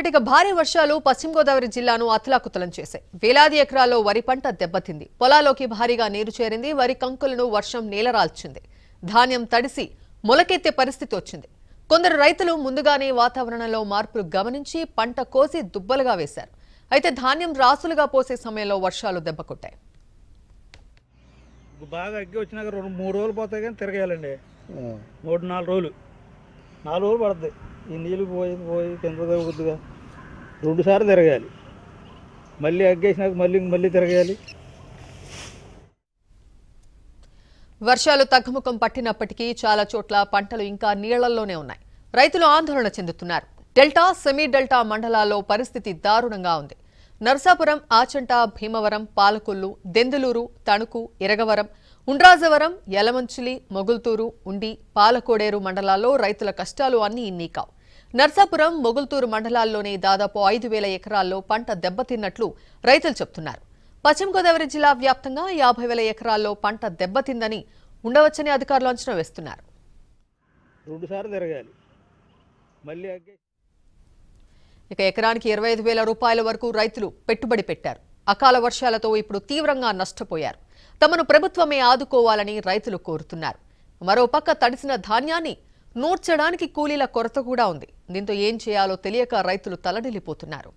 ఇటుక భారీ వర్షాలు పశ్చిమ గోదావరి జిల్లాను అతలాకుతలం చేశాయి వేలాది ఎకరాల్లో వరి పంట దెబ్బతింది పొలాల్లోకి భారీగా నీరు చేరింది వరి కంకులను వర్షం నేలరాల్చింది ధాన్యం తడిసి మొలకెత్తే పరిస్థితి వచ్చింది కొందరు రైతులు ముందుగానే వాతావరణంలో మార్పులు గమనించి పంట కోసి దుబ్బలుగా వేశారు అయితే ధాన్యం రాసులుగా పోసే సమయంలో వర్షాలు దెబ్బకొట్టాయి బాగా అగ్గి వచ్చినాక రెండు మూడు రోజులు పోతాయి కానీ తిరగేయాలండి మూడు నాలుగు రోజులు నాలుగు రోజులు పడుతుంది ఈ నీళ్ళు పోయి పోయి కింద తగ్గుద్దిగా సార్లు తిరగాలి మళ్ళీ అగ్గేసినాక మళ్ళీ మళ్ళీ తిరగాలి వర్షాలు తగ్గుముఖం పట్టినప్పటికీ చాలా చోట్ల పంటలు ఇంకా నీళ్లలోనే ఉన్నాయి రైతులు ఆందోళన చెందుతున్నారు డెల్టా సెమీ డెల్టా మండలాల్లో పరిస్థితి దారుణంగా ఉంది నర్సాపురం ఆచంట భీమవరం పాలకొల్లు దెందులూరు తణుకు ఇరగవరం ఉండ్రాజవరం యలమంచిలి మొగుల్తూరు ఉండి పాలకోడేరు మండలాల్లో రైతుల కష్టాలు అన్నీ ఇన్ని కావు నర్సాపురం మొగుల్తూరు మండలాల్లోనే దాదాపు ఐదు వేల ఎకరాల్లో పంట దెబ్బతిన్నట్లు రైతులు చెబుతున్నారు పశ్చిమ గోదావరి జిల్లా వ్యాప్తంగా యాభై వేల ఎకరాల్లో పంట దెబ్బతిందని ఉండవచ్చని అధికారులు అంచనా వేస్తున్నారు ఇక ఎకరానికి ఇరవై ఐదు వేల రూపాయల వరకు రైతులు పెట్టుబడి పెట్టారు అకాల వర్షాలతో ఇప్పుడు తీవ్రంగా నష్టపోయారు తమను ప్రభుత్వమే ఆదుకోవాలని రైతులు కోరుతున్నారు మరోపక్క తడిసిన ధాన్యాన్ని నూర్చడానికి కూలీల కొరత కూడా ఉంది దీంతో ఏం చేయాలో తెలియక రైతులు తలడిల్లిపోతున్నారు